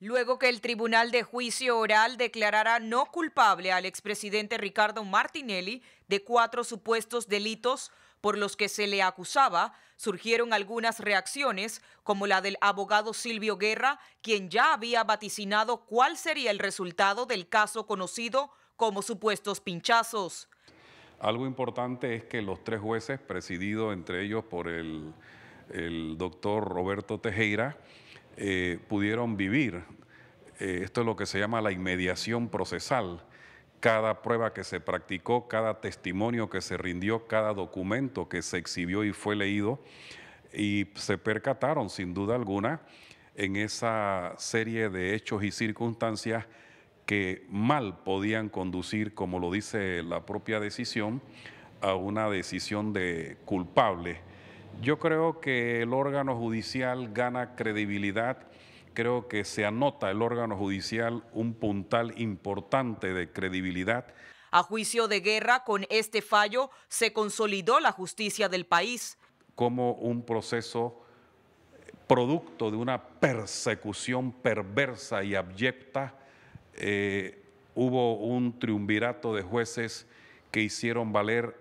Luego que el Tribunal de Juicio Oral declarara no culpable al expresidente Ricardo Martinelli de cuatro supuestos delitos por los que se le acusaba, surgieron algunas reacciones, como la del abogado Silvio Guerra, quien ya había vaticinado cuál sería el resultado del caso conocido como supuestos pinchazos. Algo importante es que los tres jueces, presididos entre ellos por el, doctor Roberto Tejera, eh, pudieron vivir. Eh, esto es lo que se llama la inmediación procesal. Cada prueba que se practicó, cada testimonio que se rindió, cada documento que se exhibió y fue leído, y se percataron sin duda alguna en esa serie de hechos y circunstancias que mal podían conducir, como lo dice la propia decisión, a una decisión de culpable yo creo que el órgano judicial gana credibilidad, creo que se anota el órgano judicial un puntal importante de credibilidad. A juicio de guerra, con este fallo se consolidó la justicia del país. Como un proceso producto de una persecución perversa y abyecta, eh, hubo un triunvirato de jueces que hicieron valer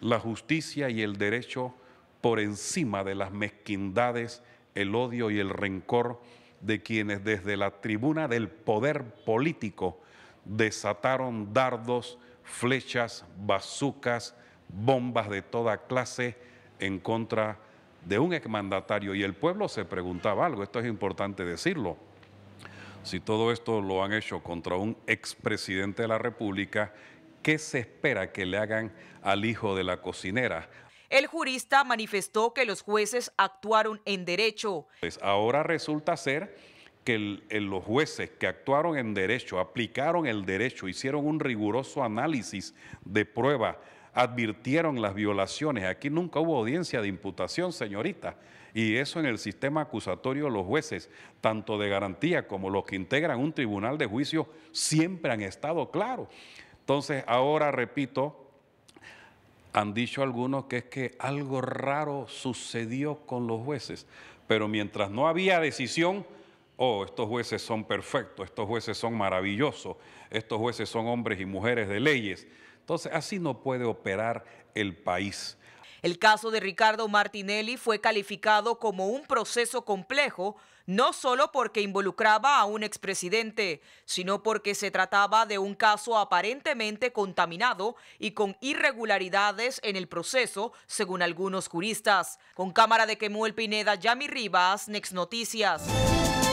la justicia y el derecho por encima de las mezquindades, el odio y el rencor de quienes desde la tribuna del poder político desataron dardos, flechas, bazucas, bombas de toda clase en contra de un exmandatario. Y el pueblo se preguntaba algo, esto es importante decirlo. Si todo esto lo han hecho contra un expresidente de la República, ¿qué se espera que le hagan al hijo de la cocinera, el jurista manifestó que los jueces actuaron en derecho. Pues ahora resulta ser que los jueces que actuaron en derecho, aplicaron el derecho, hicieron un riguroso análisis de prueba, advirtieron las violaciones. Aquí nunca hubo audiencia de imputación, señorita. Y eso en el sistema acusatorio, los jueces, tanto de garantía como los que integran un tribunal de juicio, siempre han estado claros. Entonces, ahora repito, han dicho algunos que es que algo raro sucedió con los jueces, pero mientras no había decisión, oh, estos jueces son perfectos, estos jueces son maravillosos, estos jueces son hombres y mujeres de leyes. Entonces, así no puede operar el país. El caso de Ricardo Martinelli fue calificado como un proceso complejo, no solo porque involucraba a un expresidente, sino porque se trataba de un caso aparentemente contaminado y con irregularidades en el proceso, según algunos juristas. Con cámara de Quemuel Pineda, Yami Rivas, Next Noticias.